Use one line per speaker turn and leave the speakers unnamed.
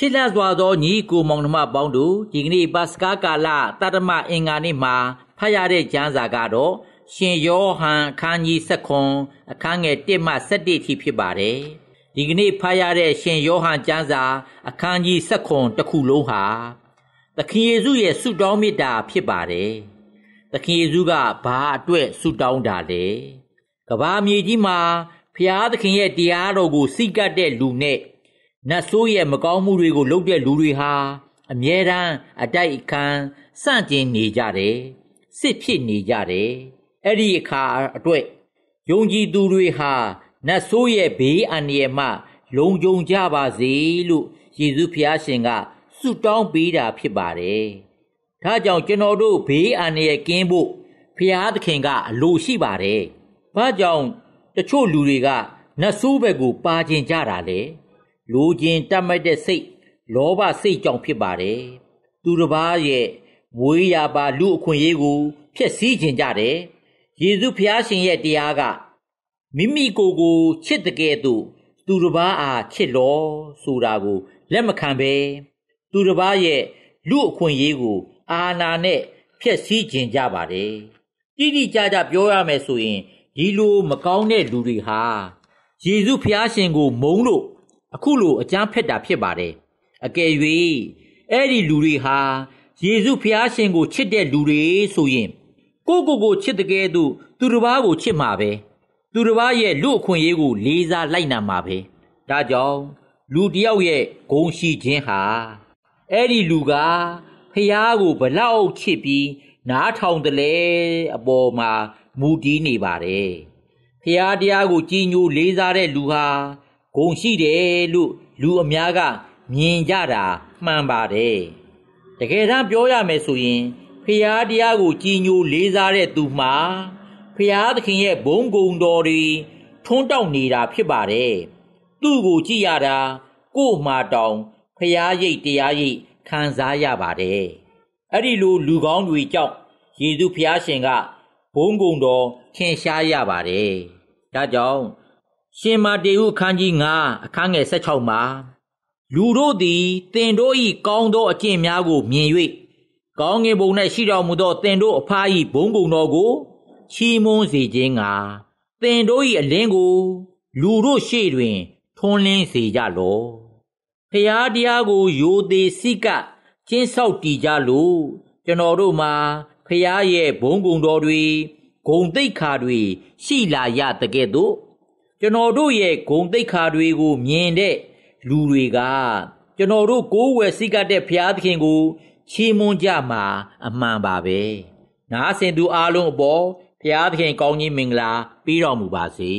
ချစ်လက်စွာသောညီကိုမောင်နှမပေါင်းတို့ဒီကနေ့ပတ်စကားကာလတတမအင်္ဂါနေ့မှာဖတ်ရတဲ့ကျမ်းစာကတော့ရှင်ယောဟန်အခန်းကြီး7အခန်းငယ်1မှ17ထိဖြစ်ပါတယ်။ဒီကနေ့ဖတ်ရတဲ့ရှင်ယောဟန်ကျမ်းစာ အခန်းကြီး7တစ်ခုလုံးဟာ သခင်ယေရှုရဲ့ဆုတောင်းမေတ္တာဖြစ်ပါတယ်။သခင်ယေရှုကဘာအတွက်ဆုတောင်းတာလဲ။ကဘာမြေကြီးမှာဖျားသခင်ရဲ့တရားတော်ကို စိတ်ကပ်တဲ့လူနဲ့နတ်ဆိုးရဲ့မကောင်းမှုတွေကို လုပ်တဲ့လူတွေဟာ အမြဲတမ်းအတိုက်အခံစန့်ကျင်နေကြတယ်စစ်ဖြစ်နေကြတယ်အဲ့ဒီအခါအတွက်ယုံကြည်သူတွေဟာနတ်ဆိုးရဲ့ဘေးအန္တရာယ်မှ လုံခြုံကြပါစေလို့ယေရှုဖျားရှင်ကဆုတောင်းပေးတာဖြစ်ပါတယ်။ဒါကြောင့်ကျွန်တော်တို့ဘေးအန္တရာယ်ကင်းဖို့ဖျားသခင်ကအလိုရှိပါတယ်။ဘာကြောင့်တချို့လူတွေကနတ်ဆိုးဘက်ကိုပါကျင်ကြတာလဲ။လိုချင်တတ်မှတ်တဲ့စိတ်လောဘစိတ်ကြောင့်ဖြစ်ပါတယ်။သူတစ်ပါးရဲ့မွေးရာပါလူအခွင့်အရေးကိုဖျက်ဆီးခြင်းကြတယ်။ယေရှုဖျားရှင်ရဲ့တရားကမိမိကိုယ်ကိုချစ်တကယ်သူသူတစ်ပါးအားချစ်လောဆိုတာကိုလက်မခံဘဲသူတစ်ပါးရဲ့လူအခွင့်အရေးကို အာဏာနဲ့ဖျက်ဆီးခြင်းကြပါတယ်။တိတိကျကျပြောရမယ်ဆိုရင်ဒီလိုမကောင်းတဲ့လူတွေဟာယေရှုဖျားရှင်ကိုမုန်းလို့အခုလိုအကြမ်းဖက်တာဖြစ်ပါတယ်အကယ်၍အဲ့ဒီလူတွေဟာယေရှုဖျားရှင်ကိုချစ်တဲ့လူတွေဆိုရင်ကိုကိုကိုချစ်တဲ့ကဲသို့သူတစ်ပါးကိုချစ်မှာပဲသူတစ်ပါးရဲ့လူအခွင့်အရေးကို လေးစားလိုက်နာမှာပဲဒါကြောင့်လူတယောက်ရဲ့ဂုဏ်ရှိခြင်းဟာအဲ့ဒီလူကဖျားကိုဘလောက်ချစ်ပြီးနားထောင်တယ်လေအပေါ်မှာမူတည်နေပါတယ်ဖျားတရားကို ကြီးညိုလေးစားတဲ့လူဟာဂုံရှိတယ်လို့လူအများကမြင်ကြတာမှန်ပါတယ်တကယ်တမ်းပြောရမယ်ဆိုရင်ဖရာတရားကိုကြီးညိုလေးစားတဲ့သူမှာဖရာသခင်ရဲ့ဘုံဂုံတော်တွေထွန်းတောက်နေတာဖြစ်ပါတယ်သူ့ကိုကြည့်ရတာကို့မှာတောင်ဖရာရိတ်တရားရိတ်ခံစားရပါတယ်အဲ့ဒီလိုလူကောင်းတွေကြောင့်ယေရှုဖရာရှင်ကဘုံဂုံတော်ထင်ရှားရပါတယ်ဒါကြောင့်ရှင်မာတေဟုအခန်းကြီး9အခန်းငယ်16မှာလူတို့သည်တင်တို့၏ကောင်းသောအကျင့်များကိုမြင်၍ကောင်းငင်ဘုံ၌ရှိတော်မူသောတင်တို့အဖား၏ဘုံဘုံတော်ကိုချီးမွမ်းစေခြင်းကတင်တို့၏အလင်းကို လူတို့ရှေ့တွင်ထွန်းလင်းစေကြလောဖျားတရားကိုယိုသေးစိကကျင်းဆောက်တည်ကြလို့ကျွန်တော်တို့မှာဖျားရဲ့ဘုံဘုံတော်တွေဂုံတိတ်ခါတွေရှိလာရတကဲ့သို့ကျွန်တော်တို့ရဲ့ဂုံတိတ်ခါတွေကိုမြင်တဲ့လူတွေကကျွန်တော်တို့ကိုးဝယ်စိတ်ကတဲ့ဘုရားသခင်ကိုချီးမွမ်းကြမှာအမှန်ပါပဲနားဆင်သူအားလုံးအပေါ်ဘုရားသခင်ကောင်းကြီးမင်္ဂလာပေးတော်မူပါစေ